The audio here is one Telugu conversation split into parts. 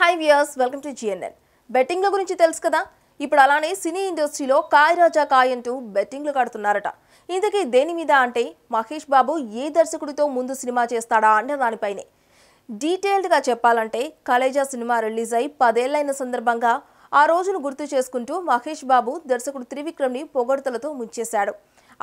high viewers welcome to GNN బెట్టింగ్ల గురించి తెలుసు కదా ఇప్పుడు అలానే సినీ ఇండస్ట్రీలో కాయ్ రాజా కాయ్ అంటూ బెట్టింగ్లు కడుతున్నారట ఇంతకీ దేని మీద అంటే మహేష్ బాబు ఏ దర్శకుడితో ముందు సినిమా చేస్తాడా అనే దానిపైనే డీటెయిల్డ్గా చెప్పాలంటే కలేజా సినిమా రిలీజ్ అయి పదేళ్లైన సందర్భంగా ఆ రోజును గుర్తు చేసుకుంటూ మహేష్ బాబు దర్శకుడు త్రివిక్రమ్ని పొగడ్తలతో ముంచేశాడు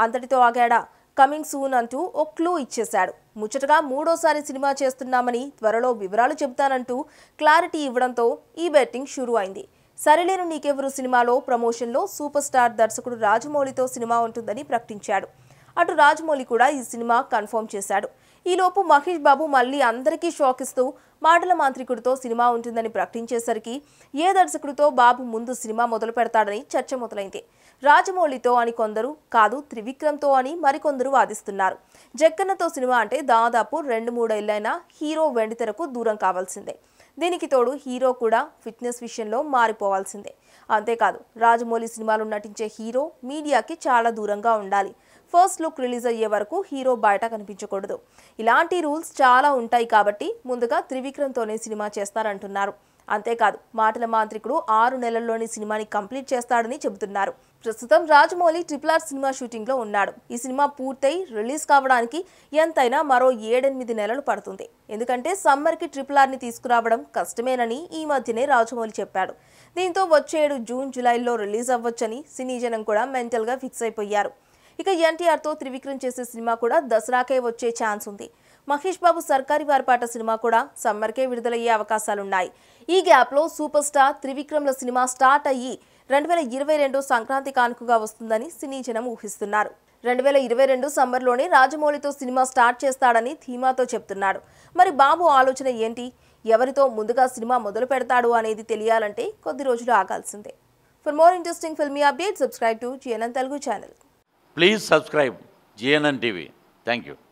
అంతటితో ఆగాడా కమింగ్ సూన్ అంటూ ఓ క్లూ ఇచ్చేశాడు ముచ్చటగా మూడోసారి సినిమా చేస్తున్నామని త్వరలో వివరాలు చెబుతానంటూ క్లారిటీ ఇవ్వడంతో ఈ బెట్టింగ్ షురూ అయింది సరిలేను నీకెవరు సినిమాలో ప్రమోషన్లో సూపర్ స్టార్ దర్శకుడు రాజమౌళితో సినిమా ఉంటుందని ప్రకటించాడు అటు రాజమౌళి కూడా ఈ సినిమా కన్ఫర్మ్ చేశాడు ఈలోపు మహేష్ బాబు మళ్ళీ అందరికీ షాక్ ఇస్తూ మాటల మాంత్రికుడితో సినిమా ఉంటుందని ప్రకటించేసరికి ఏ దర్శకుడితో బాబు ముందు సినిమా మొదలు పెడతాడని చర్చ మొదలైంది రాజమౌళితో అని కొందరు కాదు త్రివిక్రమ్తో అని మరికొందరు వాదిస్తున్నారు జక్కన్నతో సినిమా అంటే దాదాపు రెండు మూడేళ్లైనా హీరో వెండితెరకు దూరం కావాల్సిందే దీనికి తోడు హీరో కూడా ఫిట్నెస్ విషయంలో మారిపోవాల్సిందే అంతేకాదు రాజమౌళి సినిమాలు నటించే హీరో మీడియాకి చాలా దూరంగా ఉండాలి ఫస్ట్ లుక్ రిలీజ్ అయ్యే వరకు హీరో బయట కనిపించకూడదు ఇలాంటి రూల్స్ చాలా ఉంటాయి కాబట్టి ముందుగా త్రివిక్రమ్తోనే సినిమా చేస్తారంటున్నారు అంతేకాదు మాటల మాంత్రికుడు ఆరు నెలల్లోని సినిమాని కంప్లీట్ చేస్తాడని చెబుతున్నారు ప్రస్తుతం Rajamouli triple R cinema shooting లో ఉన్నాడు ఈ సినిమా పూర్తయి రిలీజ్ కావడానికి ఎంతైనా మరో ఏడెనిమిది నెలలు పడుతుంది ఎందుకంటే సమ్మర్ కి ట్రిపుల్ ఆర్ ని తీసుకురావడం కష్టమేనని ఈ మధ్యనే రాజమౌళి చెప్పాడు దీంతో వచ్చేడు జూన్ జూలైలో రిలీజ్ అవ్వచ్చని సినీ జనం కూడా మెంటల్ గా ఫిక్స్ అయిపోయారు ఇక ఎన్టీఆర్తో త్రివిక్రమ్ చేసే సినిమా కూడా దసరాకే వచ్చే ఛాన్స్ ఉంది మహేష్ బాబు సర్కారీ వారిపాట సినిమా కూడా సమ్మర్కే విడుదలయ్యే అవకాశాలున్నాయి ఈ గ్యాప్లో సూపర్ స్టార్ త్రివిక్రమ్ల సినిమా స్టార్ట్ అయ్యి రెండు వేల ఇరవై రెండు సంక్రాంతి కానుకగా వస్తుందని సినీ జనం ఊహిస్తున్నారు రెండు వేల ఇరవై రెండు సమ్మర్లోనే రాజమౌళితో సినిమా స్టార్ట్ చేస్తాడని ధీమాతో చెప్తున్నాడు మరి బాబు ఆలోచన ఏంటి ఎవరితో ముందుగా సినిమా మొదలు పెడతాడు అనేది తెలియాలంటే కొద్ది రోజులు ఆగాల్సిందే for more interesting filmy update subscribe to GNN Telugu channel please subscribe GNN TV thank you